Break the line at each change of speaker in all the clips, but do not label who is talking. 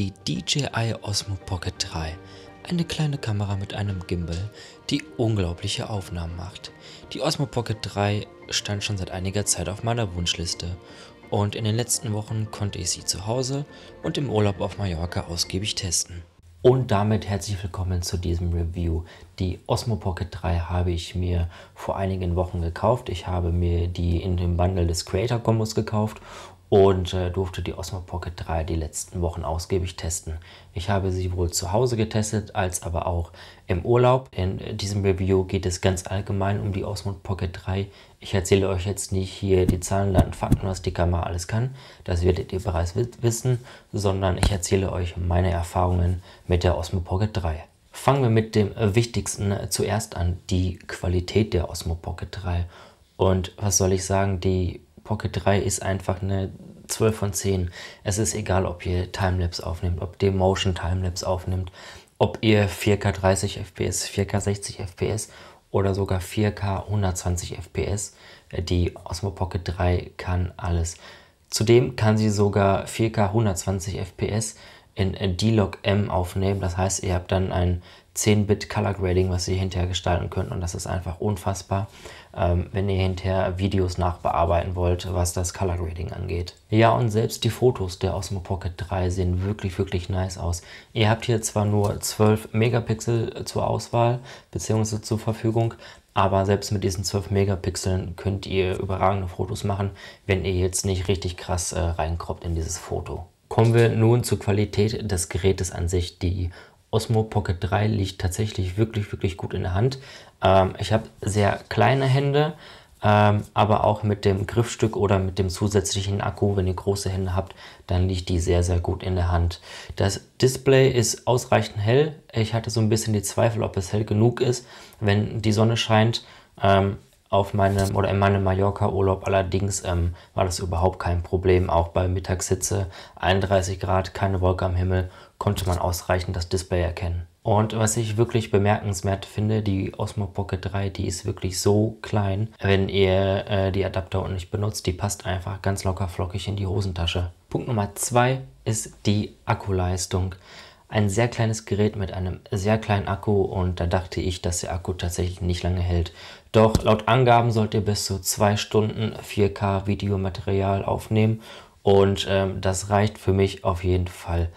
die DJI Osmo Pocket 3, eine kleine Kamera mit einem Gimbal, die unglaubliche Aufnahmen macht. Die Osmo Pocket 3 stand schon seit einiger Zeit auf meiner Wunschliste und in den letzten Wochen konnte ich sie zu Hause und im Urlaub auf Mallorca ausgiebig testen. Und damit herzlich willkommen zu diesem Review. Die Osmo Pocket 3 habe ich mir vor einigen Wochen gekauft. Ich habe mir die in dem Bundle des Creator Combos gekauft und äh, durfte die Osmo Pocket 3 die letzten Wochen ausgiebig testen. Ich habe sie wohl zu Hause getestet, als aber auch im Urlaub. In diesem Review geht es ganz allgemein um die Osmo Pocket 3. Ich erzähle euch jetzt nicht hier die Zahlen, Daten, Fakten, was die Kamera alles kann. Das werdet ihr bereits wissen, sondern ich erzähle euch meine Erfahrungen mit der Osmo Pocket 3. Fangen wir mit dem Wichtigsten äh, zuerst an, die Qualität der Osmo Pocket 3. Und was soll ich sagen, die Pocket 3 ist einfach eine 12 von 10. Es ist egal, ob ihr Timelapse aufnimmt, ob ihr Motion Timelapse aufnimmt, ob ihr 4K 30 FPS, 4K 60 FPS oder sogar 4K 120 FPS. Die Osmo Pocket 3 kann alles. Zudem kann sie sogar 4K 120 FPS in äh, D-Log M aufnehmen. Das heißt, ihr habt dann ein 10-Bit Color Grading, was ihr hinterher gestalten könnt und das ist einfach unfassbar, ähm, wenn ihr hinterher Videos nachbearbeiten wollt, was das Color Grading angeht. Ja und selbst die Fotos der Osmo Pocket 3 sehen wirklich, wirklich nice aus. Ihr habt hier zwar nur 12 Megapixel zur Auswahl bzw. zur Verfügung, aber selbst mit diesen 12 Megapixeln könnt ihr überragende Fotos machen, wenn ihr jetzt nicht richtig krass äh, reinkroppt in dieses Foto. Kommen wir nun zur Qualität des Gerätes an sich. Die Osmo Pocket 3 liegt tatsächlich wirklich, wirklich gut in der Hand. Ähm, ich habe sehr kleine Hände, ähm, aber auch mit dem Griffstück oder mit dem zusätzlichen Akku, wenn ihr große Hände habt, dann liegt die sehr, sehr gut in der Hand. Das Display ist ausreichend hell. Ich hatte so ein bisschen die Zweifel, ob es hell genug ist, wenn die Sonne scheint. Ähm, auf meinem oder in meinem Mallorca-Urlaub allerdings ähm, war das überhaupt kein Problem. Auch bei Mittagshitze, 31 Grad, keine Wolke am Himmel, konnte man ausreichend das Display erkennen. Und was ich wirklich bemerkenswert finde, die Osmo Pocket 3, die ist wirklich so klein, wenn ihr äh, die Adapter und nicht benutzt, die passt einfach ganz locker flockig in die Hosentasche. Punkt Nummer 2 ist die Akkuleistung. Ein sehr kleines Gerät mit einem sehr kleinen Akku und da dachte ich, dass der Akku tatsächlich nicht lange hält. Doch laut Angaben sollt ihr bis zu 2 Stunden 4K Videomaterial aufnehmen und ähm, das reicht für mich auf jeden Fall.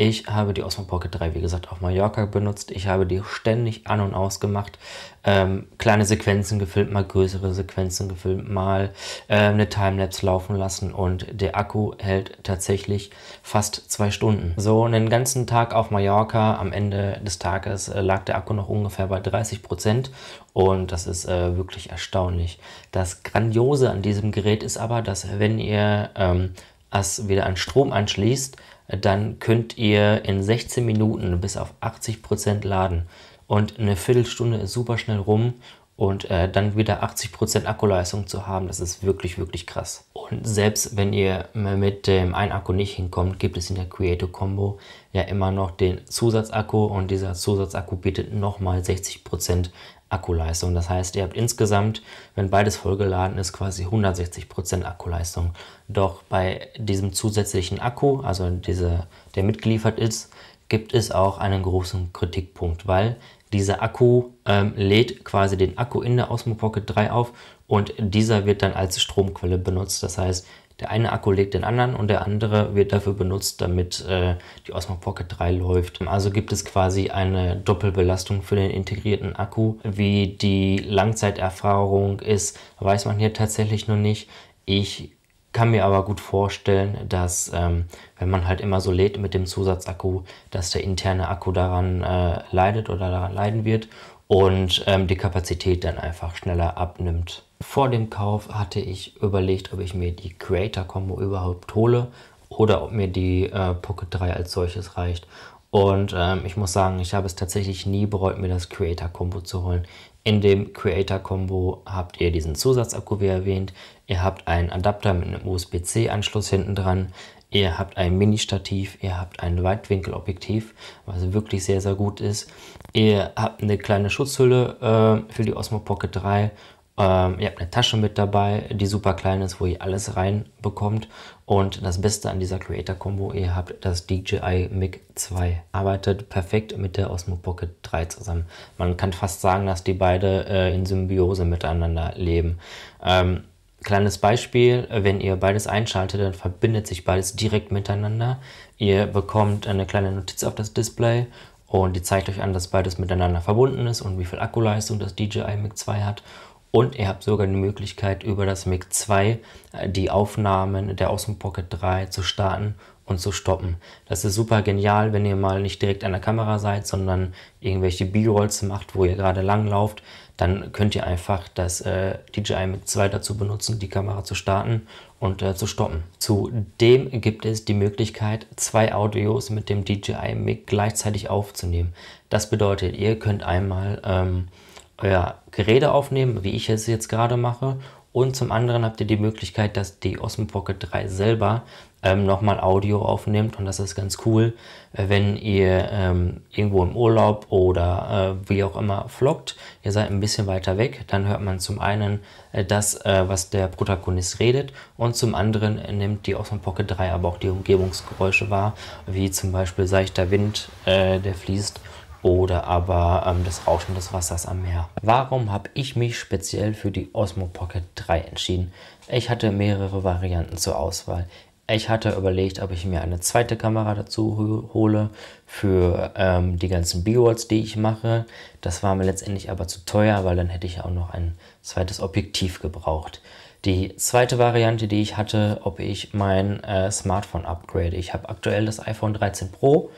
Ich habe die Osmo Pocket 3, wie gesagt, auf Mallorca benutzt. Ich habe die ständig an- und ausgemacht. Ähm, kleine Sequenzen gefilmt, mal größere Sequenzen gefilmt, mal äh, eine Timelapse laufen lassen. Und der Akku hält tatsächlich fast zwei Stunden. So einen ganzen Tag auf Mallorca. Am Ende des Tages äh, lag der Akku noch ungefähr bei 30 Prozent. Und das ist äh, wirklich erstaunlich. Das Grandiose an diesem Gerät ist aber, dass wenn ihr ähm, es wieder an Strom anschließt, dann könnt ihr in 16 Minuten bis auf 80% Prozent laden. Und eine Viertelstunde ist super schnell rum und äh, dann wieder 80% Prozent Akkuleistung zu haben, das ist wirklich, wirklich krass. Und selbst wenn ihr mit dem einen Akku nicht hinkommt, gibt es in der Creator Combo ja immer noch den Zusatzakku und dieser Zusatzakku bietet nochmal 60% Prozent Akkuleistung. Das heißt, ihr habt insgesamt, wenn beides vollgeladen ist, quasi 160% Prozent Akkuleistung. Doch bei diesem zusätzlichen Akku, also diese, der mitgeliefert ist, gibt es auch einen großen Kritikpunkt, weil dieser Akku ähm, lädt quasi den Akku in der Osmo Pocket 3 auf und dieser wird dann als Stromquelle benutzt. Das heißt, der eine Akku legt den anderen und der andere wird dafür benutzt, damit äh, die Osmo Pocket 3 läuft. Also gibt es quasi eine Doppelbelastung für den integrierten Akku. Wie die Langzeiterfahrung ist, weiß man hier tatsächlich noch nicht. Ich kann mir aber gut vorstellen, dass ähm, wenn man halt immer so lädt mit dem Zusatzakku, dass der interne Akku daran äh, leidet oder daran leiden wird und ähm, die Kapazität dann einfach schneller abnimmt. Vor dem Kauf hatte ich überlegt, ob ich mir die creator Combo überhaupt hole oder ob mir die äh, Pocket 3 als solches reicht. Und ähm, ich muss sagen, ich habe es tatsächlich nie bereut, mir das creator Combo zu holen. In dem creator Combo habt ihr diesen Zusatzakku, wie erwähnt. Ihr habt einen Adapter mit einem USB-C-Anschluss hinten dran. Ihr habt ein Mini-Stativ, ihr habt ein Weitwinkelobjektiv, was wirklich sehr, sehr gut ist. Ihr habt eine kleine Schutzhülle äh, für die Osmo Pocket 3 ähm, ihr habt eine Tasche mit dabei, die super klein ist, wo ihr alles reinbekommt. Und das Beste an dieser Creator Combo, ihr habt das DJI Mic 2. Arbeitet perfekt mit der Osmo Pocket 3 zusammen. Man kann fast sagen, dass die beide äh, in Symbiose miteinander leben. Ähm, Kleines Beispiel, wenn ihr beides einschaltet, dann verbindet sich beides direkt miteinander. Ihr bekommt eine kleine Notiz auf das Display und die zeigt euch an, dass beides miteinander verbunden ist und wie viel Akkuleistung das DJI Mic 2 hat und ihr habt sogar die Möglichkeit, über das MiG 2 äh, die Aufnahmen der Außenpocket 3 zu starten und zu stoppen. Das ist super genial, wenn ihr mal nicht direkt an der Kamera seid, sondern irgendwelche B-Rolls macht, wo ihr gerade lang lauft, dann könnt ihr einfach das äh, DJI MIG 2 dazu benutzen, die Kamera zu starten und äh, zu stoppen. Zudem gibt es die Möglichkeit, zwei Audios mit dem DJI MIG gleichzeitig aufzunehmen. Das bedeutet, ihr könnt einmal ähm, euer äh, Gerede aufnehmen, wie ich es jetzt gerade mache. Und zum anderen habt ihr die Möglichkeit, dass die Osmo Pocket 3 selber ähm, nochmal Audio aufnimmt. Und das ist ganz cool, äh, wenn ihr ähm, irgendwo im Urlaub oder äh, wie auch immer vloggt. Ihr seid ein bisschen weiter weg. Dann hört man zum einen äh, das, äh, was der Protagonist redet. Und zum anderen äh, nimmt die Osmo Pocket 3 aber auch die Umgebungsgeräusche wahr. Wie zum Beispiel seichter Wind, der fließt oder aber ähm, das Rauschen des Wassers am Meer. Warum habe ich mich speziell für die Osmo Pocket 3 entschieden? Ich hatte mehrere Varianten zur Auswahl. Ich hatte überlegt, ob ich mir eine zweite Kamera dazu hole für ähm, die ganzen B-Rolls, die ich mache. Das war mir letztendlich aber zu teuer, weil dann hätte ich auch noch ein zweites Objektiv gebraucht. Die zweite Variante, die ich hatte, ob ich mein äh, Smartphone upgrade. Ich habe aktuell das iPhone 13 Pro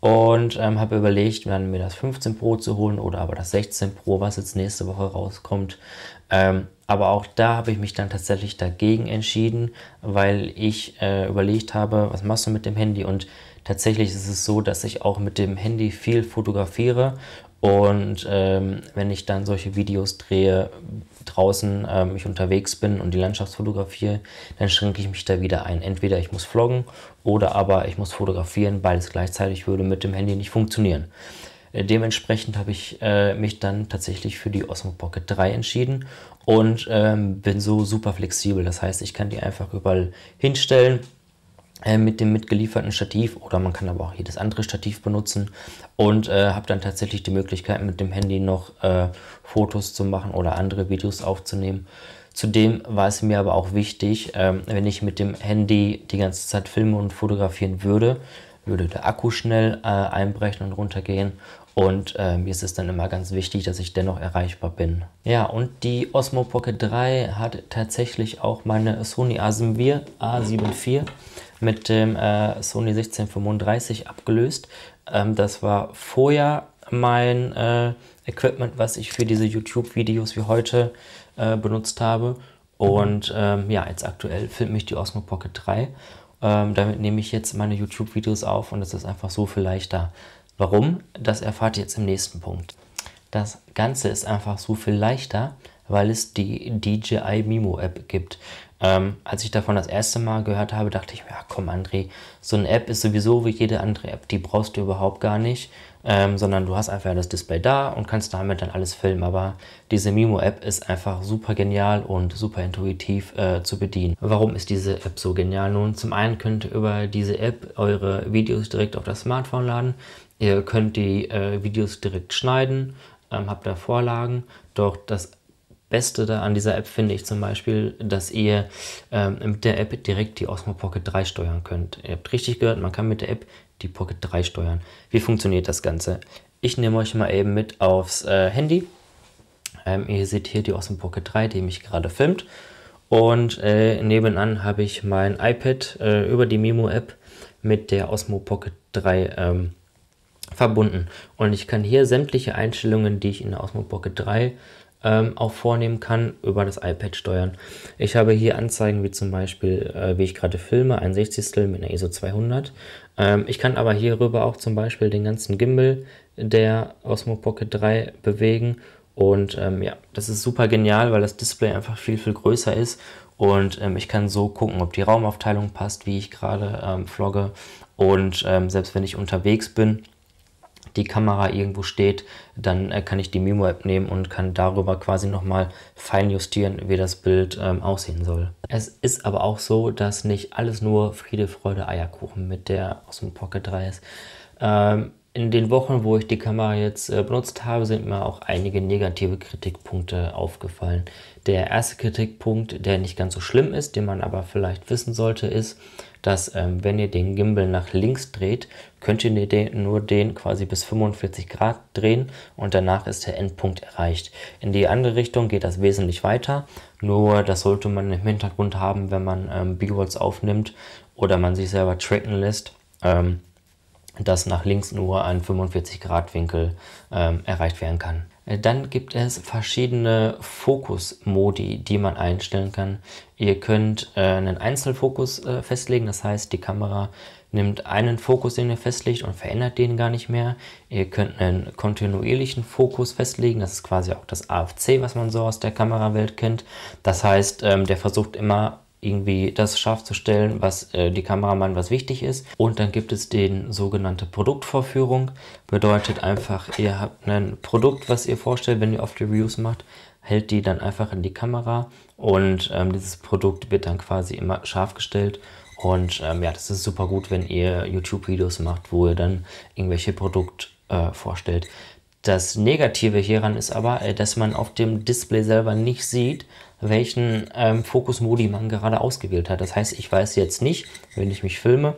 und ähm, habe überlegt, dann mir das 15 Pro zu holen oder aber das 16 Pro, was jetzt nächste Woche rauskommt. Ähm, aber auch da habe ich mich dann tatsächlich dagegen entschieden, weil ich äh, überlegt habe, was machst du mit dem Handy? Und tatsächlich ist es so, dass ich auch mit dem Handy viel fotografiere und ähm, wenn ich dann solche Videos drehe, draußen ähm, ich unterwegs bin und die Landschaft fotografiere, dann schränke ich mich da wieder ein. Entweder ich muss vloggen oder aber ich muss fotografieren. Beides gleichzeitig würde mit dem Handy nicht funktionieren. Äh, dementsprechend habe ich äh, mich dann tatsächlich für die Osmo Pocket 3 entschieden und ähm, bin so super flexibel. Das heißt, ich kann die einfach überall hinstellen äh, mit dem mitgelieferten Stativ oder man kann aber auch jedes andere Stativ benutzen und äh, habe dann tatsächlich die Möglichkeit mit dem Handy noch äh, Fotos zu machen oder andere Videos aufzunehmen. Zudem war es mir aber auch wichtig, ähm, wenn ich mit dem Handy die ganze Zeit filmen und fotografieren würde, würde der Akku schnell äh, einbrechen und runtergehen und äh, mir ist es dann immer ganz wichtig, dass ich dennoch erreichbar bin. Ja, und die Osmo Pocket 3 hat tatsächlich auch meine Sony Asimir A74 mit dem äh, Sony 1635 abgelöst. Ähm, das war vorher mein äh, Equipment, was ich für diese YouTube-Videos wie heute äh, benutzt habe. Und ähm, ja, jetzt aktuell filme ich die Osmo Pocket 3. Ähm, damit nehme ich jetzt meine YouTube-Videos auf und es ist einfach so viel leichter. Warum? Das erfahrt ihr jetzt im nächsten Punkt. Das Ganze ist einfach so viel leichter, weil es die DJI Mimo App gibt. Ähm, als ich davon das erste Mal gehört habe, dachte ich, mir, ja komm André, so eine App ist sowieso wie jede andere App, die brauchst du überhaupt gar nicht, ähm, sondern du hast einfach das Display da und kannst damit dann alles filmen. Aber diese Mimo-App ist einfach super genial und super intuitiv äh, zu bedienen. Warum ist diese App so genial? Nun, zum einen könnt ihr über diese App eure Videos direkt auf das Smartphone laden. Ihr könnt die äh, Videos direkt schneiden, ähm, habt da Vorlagen. Doch das Beste da an dieser App finde ich zum Beispiel, dass ihr ähm, mit der App direkt die Osmo Pocket 3 steuern könnt. Ihr habt richtig gehört, man kann mit der App die Pocket 3 steuern. Wie funktioniert das Ganze? Ich nehme euch mal eben mit aufs äh, Handy. Ähm, ihr seht hier die Osmo Pocket 3, die mich gerade filmt. Und äh, nebenan habe ich mein iPad äh, über die Mimo-App mit der Osmo Pocket 3 ähm, verbunden. Und ich kann hier sämtliche Einstellungen, die ich in der Osmo Pocket 3 ähm, auch vornehmen kann, über das iPad steuern. Ich habe hier Anzeigen wie zum Beispiel, äh, wie ich gerade filme, ein 60 mit einer ISO 200. Ähm, ich kann aber hierüber auch zum Beispiel den ganzen Gimbal der Osmo Pocket 3 bewegen. Und ähm, ja, das ist super genial, weil das Display einfach viel, viel größer ist. Und ähm, ich kann so gucken, ob die Raumaufteilung passt, wie ich gerade ähm, vlogge. Und ähm, selbst wenn ich unterwegs bin, die Kamera irgendwo steht, dann äh, kann ich die Mimo-App nehmen und kann darüber quasi nochmal fein justieren, wie das Bild ähm, aussehen soll. Es ist aber auch so, dass nicht alles nur Friede, Freude, Eierkuchen mit der aus dem Pocket 3 ist. Ähm, in den Wochen, wo ich die Kamera jetzt äh, benutzt habe, sind mir auch einige negative Kritikpunkte aufgefallen. Der erste Kritikpunkt, der nicht ganz so schlimm ist, den man aber vielleicht wissen sollte, ist, dass ähm, wenn ihr den Gimbal nach links dreht, könnt ihr den, nur den quasi bis 45 Grad drehen und danach ist der Endpunkt erreicht. In die andere Richtung geht das wesentlich weiter, nur das sollte man im Hintergrund haben, wenn man ähm, B-Rolls aufnimmt oder man sich selber tracken lässt. Ähm, dass nach links nur ein 45 Grad Winkel ähm, erreicht werden kann. Äh, dann gibt es verschiedene Fokus-Modi, die man einstellen kann. Ihr könnt äh, einen Einzelfokus äh, festlegen, das heißt, die Kamera nimmt einen Fokus, den ihr festlegt und verändert den gar nicht mehr. Ihr könnt einen kontinuierlichen Fokus festlegen, das ist quasi auch das AFC, was man so aus der Kamerawelt kennt. Das heißt, ähm, der versucht immer irgendwie das scharf zu stellen, was äh, die Kameramann was wichtig ist. Und dann gibt es den sogenannte Produktvorführung. Bedeutet einfach, ihr habt ein Produkt, was ihr vorstellt, wenn ihr oft Reviews macht, hält die dann einfach in die Kamera und ähm, dieses Produkt wird dann quasi immer scharf gestellt. Und ähm, ja, das ist super gut, wenn ihr YouTube-Videos macht, wo ihr dann irgendwelche Produkte äh, vorstellt. Das Negative hieran ist aber, äh, dass man auf dem Display selber nicht sieht, welchen ähm, fokus man gerade ausgewählt hat. Das heißt, ich weiß jetzt nicht, wenn ich mich filme,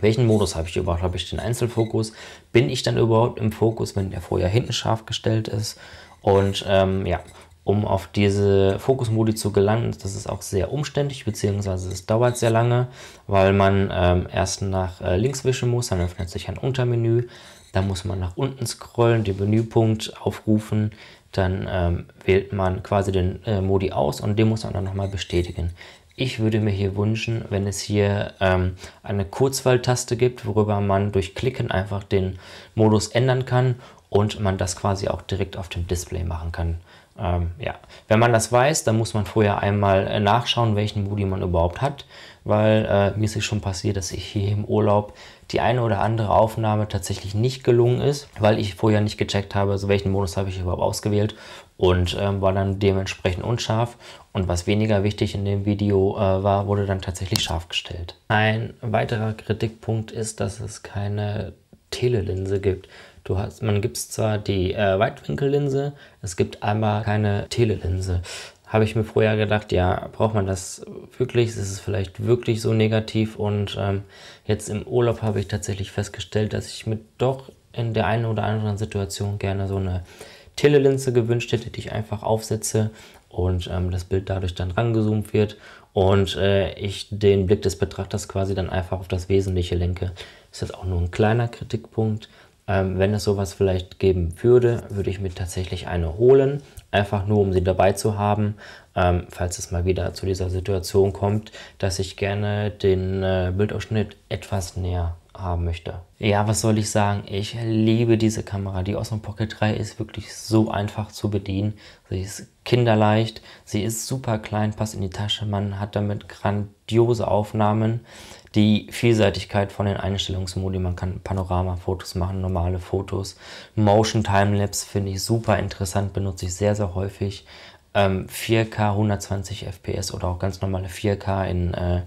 welchen Modus habe ich überhaupt? Habe ich den Einzelfokus? Bin ich dann überhaupt im Fokus, wenn der vorher hinten scharf gestellt ist? Und ähm, ja, um auf diese Fokusmodi zu gelangen, das ist auch sehr umständlich, beziehungsweise es dauert sehr lange, weil man ähm, erst nach äh, links wischen muss, dann öffnet sich ein Untermenü, dann muss man nach unten scrollen, den Menüpunkt aufrufen, dann ähm, wählt man quasi den äh, Modi aus und den muss man dann nochmal bestätigen. Ich würde mir hier wünschen, wenn es hier ähm, eine Kurzwahltaste gibt, worüber man durch Klicken einfach den Modus ändern kann und man das quasi auch direkt auf dem Display machen kann. Ähm, ja. Wenn man das weiß, dann muss man vorher einmal äh, nachschauen, welchen Modi man überhaupt hat, weil äh, mir ist es schon passiert, dass ich hier im Urlaub die eine oder andere Aufnahme tatsächlich nicht gelungen ist, weil ich vorher nicht gecheckt habe, so also welchen Modus habe ich überhaupt ausgewählt und ähm, war dann dementsprechend unscharf. Und was weniger wichtig in dem Video äh, war, wurde dann tatsächlich scharf gestellt. Ein weiterer Kritikpunkt ist, dass es keine Telelinse gibt. Du hast, man gibt zwar die äh, Weitwinkellinse, es gibt aber keine Telelinse habe ich mir vorher gedacht, ja, braucht man das wirklich? Ist es vielleicht wirklich so negativ? Und ähm, jetzt im Urlaub habe ich tatsächlich festgestellt, dass ich mir doch in der einen oder anderen Situation gerne so eine Telelinse gewünscht hätte, die ich einfach aufsetze und ähm, das Bild dadurch dann rangezoomt wird und äh, ich den Blick des Betrachters quasi dann einfach auf das Wesentliche lenke. Ist das auch nur ein kleiner Kritikpunkt? Ähm, wenn es sowas vielleicht geben würde, würde ich mir tatsächlich eine holen einfach nur, um sie dabei zu haben, ähm, falls es mal wieder zu dieser Situation kommt, dass ich gerne den äh, Bildausschnitt etwas näher haben möchte. Ja, was soll ich sagen? Ich liebe diese Kamera. Die Osmo Pocket 3 ist wirklich so einfach zu bedienen. Sie ist kinderleicht, sie ist super klein, passt in die Tasche. Man hat damit grandiose Aufnahmen. Die Vielseitigkeit von den Einstellungsmodi, man kann Panoramafotos machen, normale Fotos. Motion Timelapse finde ich super interessant, benutze ich sehr, sehr häufig. Ähm, 4K 120 FPS oder auch ganz normale 4K in äh,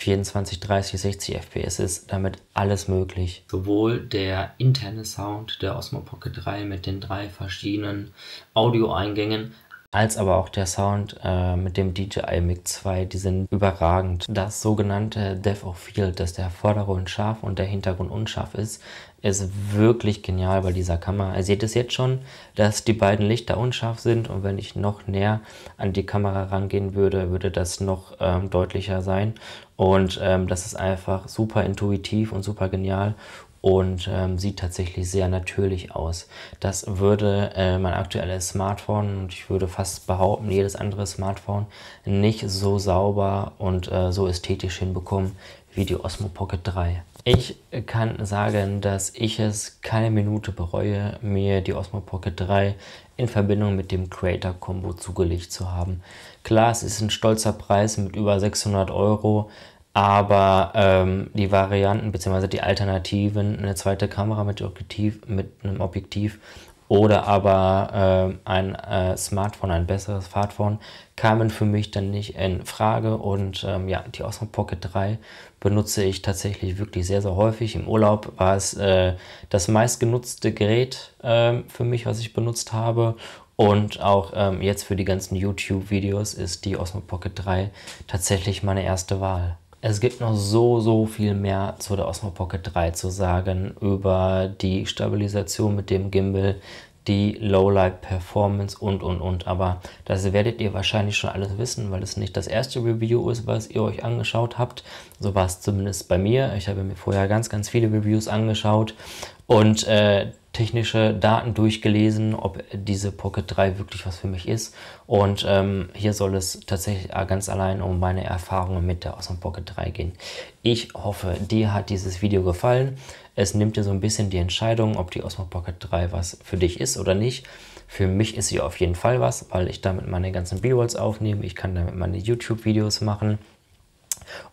24, 30, 60 FPS ist damit alles möglich. Sowohl der interne Sound der Osmo Pocket 3 mit den drei verschiedenen Audioeingängen, als aber auch der Sound äh, mit dem DJI Mic 2, die sind überragend. Das sogenannte Depth of Field, dass der Vordergrund scharf und der Hintergrund unscharf ist, ist wirklich genial bei dieser Kamera. Ihr seht es jetzt schon, dass die beiden Lichter unscharf sind und wenn ich noch näher an die Kamera rangehen würde, würde das noch ähm, deutlicher sein und ähm, das ist einfach super intuitiv und super genial und ähm, sieht tatsächlich sehr natürlich aus. Das würde äh, mein aktuelles Smartphone und ich würde fast behaupten, jedes andere Smartphone nicht so sauber und äh, so ästhetisch hinbekommen wie die Osmo Pocket 3. Ich kann sagen, dass ich es keine Minute bereue, mir die Osmo Pocket 3 in Verbindung mit dem Creator Combo zugelegt zu haben. Klar, es ist ein stolzer Preis mit über 600 Euro, aber ähm, die Varianten bzw. die Alternativen, eine zweite Kamera mit, Objektiv, mit einem Objektiv oder aber äh, ein äh, Smartphone, ein besseres Smartphone, kamen für mich dann nicht in Frage. Und ähm, ja, die Osmo Pocket 3 benutze ich tatsächlich wirklich sehr, sehr häufig. Im Urlaub war es äh, das meistgenutzte Gerät ähm, für mich, was ich benutzt habe. Und auch ähm, jetzt für die ganzen YouTube-Videos ist die Osmo Pocket 3 tatsächlich meine erste Wahl. Es gibt noch so, so viel mehr zu der Osmo Pocket 3 zu sagen über die Stabilisation mit dem Gimbal, die Lowlight Performance und und und. Aber das werdet ihr wahrscheinlich schon alles wissen, weil es nicht das erste Review ist, was ihr euch angeschaut habt. So war es zumindest bei mir. Ich habe mir vorher ganz, ganz viele Reviews angeschaut und äh, technische Daten durchgelesen, ob diese Pocket 3 wirklich was für mich ist. Und ähm, hier soll es tatsächlich ah, ganz allein um meine Erfahrungen mit der Osmo Pocket 3 gehen. Ich hoffe, dir hat dieses Video gefallen. Es nimmt dir so ein bisschen die Entscheidung, ob die Osmo Pocket 3 was für dich ist oder nicht. Für mich ist sie auf jeden Fall was, weil ich damit meine ganzen B-Rolls aufnehme. Ich kann damit meine YouTube-Videos machen.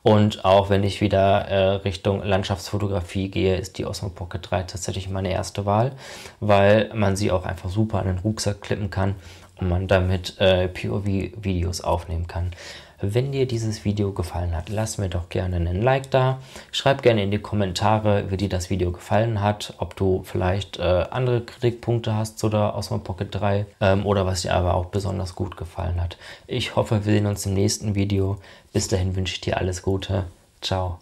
Und auch wenn ich wieder äh, Richtung Landschaftsfotografie gehe, ist die Osmo Pocket 3 tatsächlich meine erste Wahl, weil man sie auch einfach super an den Rucksack klippen kann und man damit äh, POV-Videos aufnehmen kann. Wenn dir dieses Video gefallen hat, lass mir doch gerne einen Like da. Schreib gerne in die Kommentare, wie dir das Video gefallen hat, ob du vielleicht äh, andere Kritikpunkte hast zu der Osmo Pocket 3 ähm, oder was dir aber auch besonders gut gefallen hat. Ich hoffe, wir sehen uns im nächsten Video. Bis dahin wünsche ich dir alles Gute. Ciao.